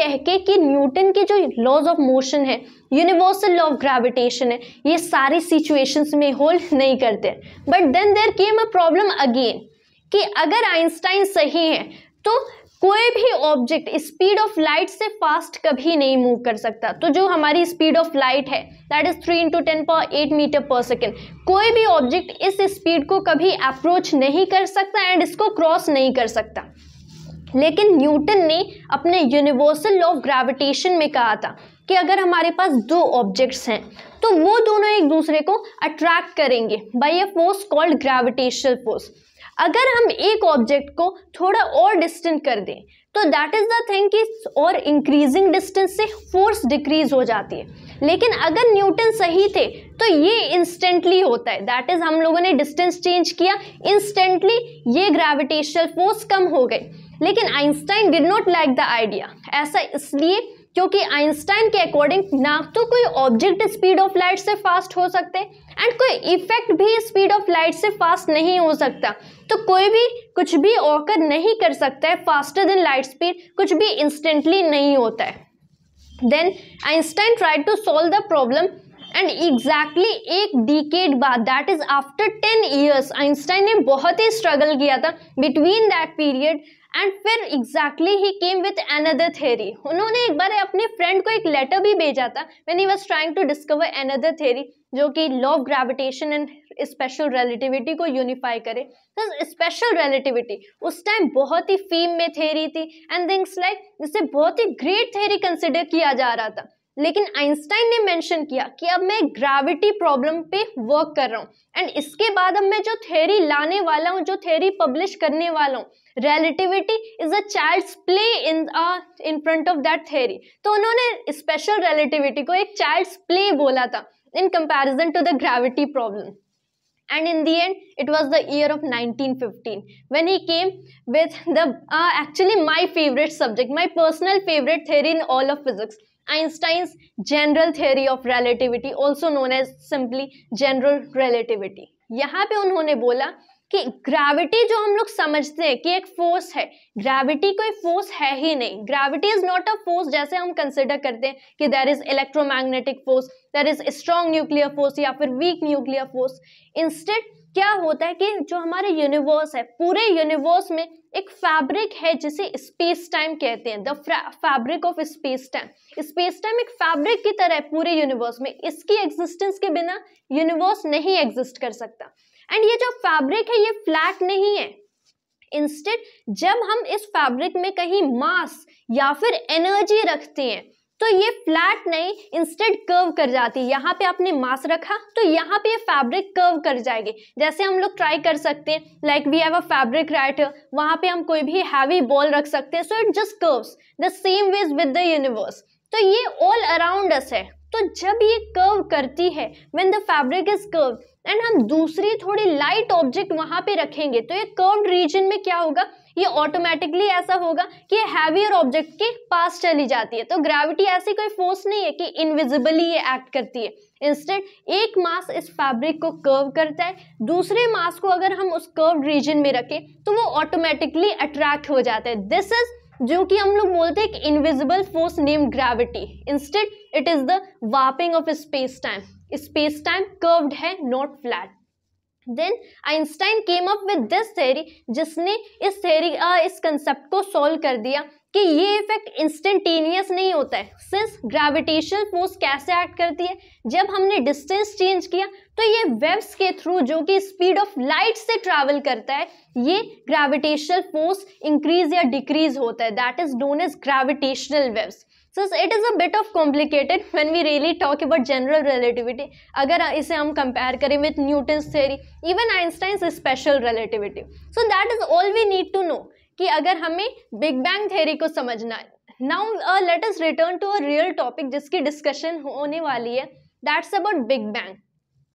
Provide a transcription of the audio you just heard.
कह के कि न्यूटन के जो लॉज ऑफ मोशन है यूनिवर्सल लॉ ऑफ ग्रेविटेशन है ये सारी सिचुएशंस में होल्ड नहीं करते but then there came a problem again कि अगर आइंस्टाइन सही है तो कोई भी ऑब्जेक्ट स्पीड ऑफ लाइट से फास्ट कभी नहीं मूव कर सकता तो जो हमारी स्पीड ऑफ लाइट है that is three into ten power eight metre per second कोई भी ऑब्जेक्ट इस स्पीड को कभी अप्रोच नहीं कर सकता एंड इसको क्रॉस नहीं कर सकता लेकिन न्यूटन ने अपने यूनिवर्सल लॉ ऑफ ग्रेविटेशन में कहा था कि अगर हमारे पास दो ऑब्जेक्ट्स हैं तो वो दोनों एक दूसरे को अट्रैक्ट करेंगे by a force called gravitational force अगर हम एक ऑब्जेक्ट को थोड़ा और डिस्टेंट कर दें तो दैट इज़ द थिंग कि और इंक्रीजिंग डिस्टेंस से फोर्स डिक्रीज हो जाती है लेकिन अगर न्यूटन सही थे तो ये इंस्टेंटली होता है दैट इज़ हम लोगों ने डिस्टेंस चेंज किया इंस्टेंटली ये ग्रेविटेशनल फोर्स कम हो गई लेकिन Einstein did not like the idea ऐसा इसलिए क्योंकि आइंस्टाइन के अकॉर्डिंग ना तो कोई ऑब्जेक्ट स्पीड ऑफ लाइट से फास्ट हो सकते एंड कोई इफेक्ट भी स्पीड ऑफ लाइट से फास्ट नहीं हो सकता तो कोई भी कुछ भी ऑकर नहीं कर सकता है फास्टर देन लाइट स्पीड कुछ भी इंस्टेंटली नहीं होता है then Einstein tried to solve the problem and exactly exactly एक डिकेड बाद that is after ten years Einstein ने बहुत ही स्ट्रगल किया था बिटवीन दैट पीरियड एंड फिर एग्जैक्टली ही केम विथ अनदर थेरी उन्होंने एक बार अपने फ्रेंड को एक लेटर भी भेजा था when he was trying to discover another theory जो कि law of gravitation and special relativity को यूनिफाई करे तो स्पेशल रिलेटिविटी उस टाइम बहुत ही फीम में थेरी थी एंड थिंग्स लाइक जिसे बहुत ही ग्रेट थेरी कंसिडर किया जा रहा था लेकिन आइंस्टाइन ने मेंशन किया कि अब मैं ग्रेविटी प्रॉब्लम पे वर्क कर रहा हूँ एंड इसके बाद अब मैं जो थ्योरी लाने वाला हूँ जो थ्योरी पब्लिश करने वाला हूँ relativity is a child's play in in front of that theory तो उन्होंने स्पेशल रेलेटिविटी को एक चाइल्ड्स प्ले बोला था in comparison to the gravity problem and in the end it was the year of 1915 when he came with the uh, actually my favorite subject my personal favorite theory in all of physics Einstein's general theory of relativity also known as simply general relativity यहाँ पे उन्होंने बोला कि gravity जो हम लोग समझते हैं कि एक फोर्स है ग्रेविटी कोई फोर्स है ही नहीं gravity is not a force जैसे हम कंसिडर करते हैं कि there is electromagnetic force there is strong nuclear force या फिर वीक न्यूक्लियर फोर्स इंस्टेड क्या होता है कि जो हमारे यूनिवर्स है पूरे यूनिवर्स में एक फैब्रिक है जिसे स्पेस टाइम कहते हैं the fabric of space time space time एक फैब्रिक की तरह है पूरे यूनिवर्स में इसकी एग्जिस्टेंस के बिना यूनिवर्स नहीं एग्जिस्ट कर सकता एंड ये जो फैब्रिक है ये फ्लैट नहीं है इंस्टेड जब हम इस फैब्रिक में कहीं मास या फिर एनर्जी रखते हैं तो ये फ्लैट नहीं इंस्टेड कर्व कर जाती है यहाँ पे आपने मास रखा तो यहाँ पे ये फैब्रिक कर्व कर जाएगी जैसे हम लोग ट्राई कर सकते हैं like we have a fabric right वहाँ पे हम कोई भी हैवी बॉल रख सकते हैं so it just curves the same ways with the universe तो ये ऑल अराउंड अस है तो जब ये कर्व करती है when the fabric is curve and हम दूसरी थोड़ी लाइट ऑब्जेक्ट वहां पे रखेंगे तो ये कर्व रीजन में क्या होगा ये ऑटोमेटिकली ऐसा होगा कि हैवियर ऑब्जेक्ट के पास चली जाती है तो ग्रेविटी ऐसी कोई फोर्स नहीं है कि इनविजिबली ये एक्ट करती है इंस्टेंट एक मास इस फैब्रिक को कर्व करता है दूसरे मास को अगर हम उस कर्व रीजन में रखें तो वो ऑटोमेटिकली अट्रैक्ट हो जाता है दिस इज जो कि हम लोग बोलते हैं invisible force name gravity instant it is the warping of space time space time curved है not flat then Einstein came up with this theory जिसने इस थेरी इस कंसेप्ट को सॉल्व कर दिया कि ये इफेक्ट इंस्टेंटेनियस नहीं होता है सिंस ग्रेविटेशनल फोर्स कैसे एक्ट करती है जब हमने डिस्टेंस चेंज किया तो ये वेव्स के थ्रू जो कि स्पीड ऑफ लाइट से ट्रैवल करता है ये ग्रेविटेशनल फोर्स इंक्रीज या डिक्रीज होता है that is known as gravitational waves so it is a bit of complicated when we really talk about general relativity अगर इसे हम कंपेयर करें with Newton's theory even Einstein's special relativity so that is all we need to know कि अगर हमें big bang theory को समझना है now late is return to a real topic जिसकी डिस्कशन होने वाली है दैट्स अबाउट बिग बैंग